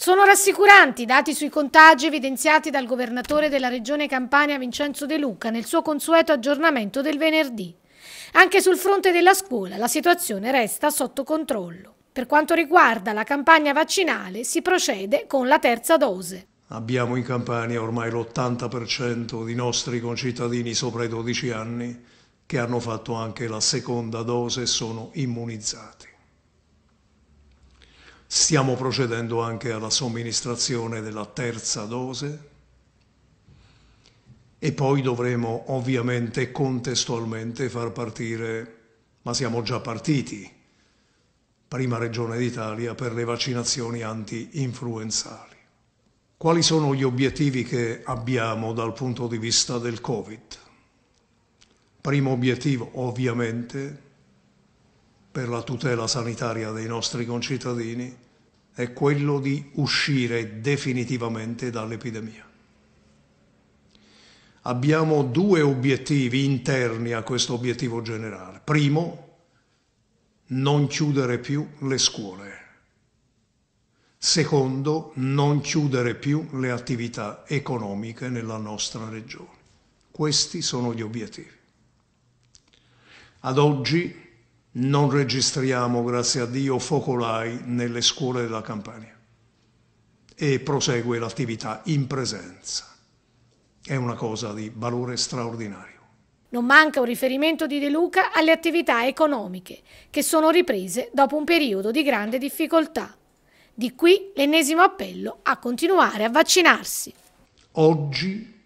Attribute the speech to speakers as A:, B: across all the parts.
A: Sono rassicuranti i dati sui contagi evidenziati dal governatore della regione Campania Vincenzo De Luca nel suo consueto aggiornamento del venerdì. Anche sul fronte della scuola la situazione resta sotto controllo. Per quanto riguarda la campagna vaccinale si procede con la terza dose.
B: Abbiamo in Campania ormai l'80% di nostri concittadini sopra i 12 anni che hanno fatto anche la seconda dose e sono immunizzati. Stiamo procedendo anche alla somministrazione della terza dose e poi dovremo ovviamente contestualmente far partire, ma siamo già partiti, prima regione d'Italia per le vaccinazioni anti-influenzali. Quali sono gli obiettivi che abbiamo dal punto di vista del Covid? Primo obiettivo ovviamente per la tutela sanitaria dei nostri concittadini è quello di uscire definitivamente dall'epidemia. Abbiamo due obiettivi interni a questo obiettivo generale. Primo, non chiudere più le scuole. Secondo, non chiudere più le attività economiche nella nostra regione. Questi sono gli obiettivi. Ad oggi non registriamo, grazie a Dio, focolai nelle scuole della Campania e prosegue l'attività in presenza. È una cosa di valore straordinario.
A: Non manca un riferimento di De Luca alle attività economiche, che sono riprese dopo un periodo di grande difficoltà. Di qui l'ennesimo appello a continuare a vaccinarsi.
B: Oggi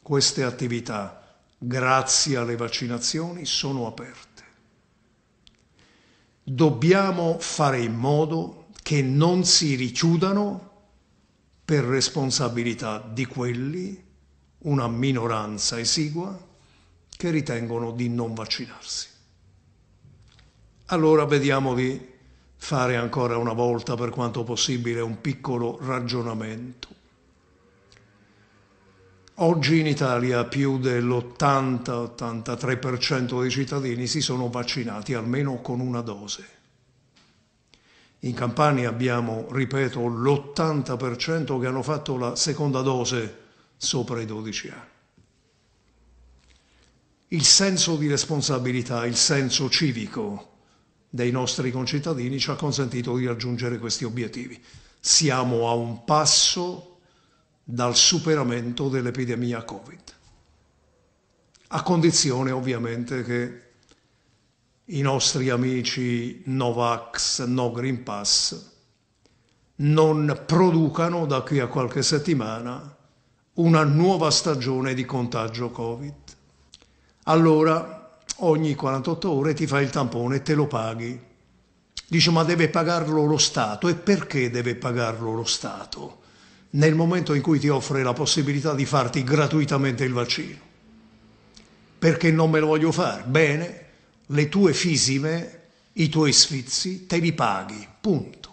B: queste attività, grazie alle vaccinazioni, sono aperte dobbiamo fare in modo che non si richiudano per responsabilità di quelli, una minoranza esigua, che ritengono di non vaccinarsi. Allora vediamo di fare ancora una volta, per quanto possibile, un piccolo ragionamento. Oggi in Italia più dell'80-83% dei cittadini si sono vaccinati almeno con una dose. In Campania abbiamo, ripeto, l'80% che hanno fatto la seconda dose sopra i 12 anni. Il senso di responsabilità, il senso civico dei nostri concittadini ci ha consentito di raggiungere questi obiettivi. Siamo a un passo dal superamento dell'epidemia Covid, a condizione ovviamente che i nostri amici Novax, No Green Pass, non producano da qui a qualche settimana una nuova stagione di contagio Covid. Allora ogni 48 ore ti fai il tampone e te lo paghi. Dice ma deve pagarlo lo Stato e perché deve pagarlo lo Stato? nel momento in cui ti offre la possibilità di farti gratuitamente il vaccino. Perché non me lo voglio fare? Bene, le tue fisime, i tuoi sfizi, te li paghi, punto.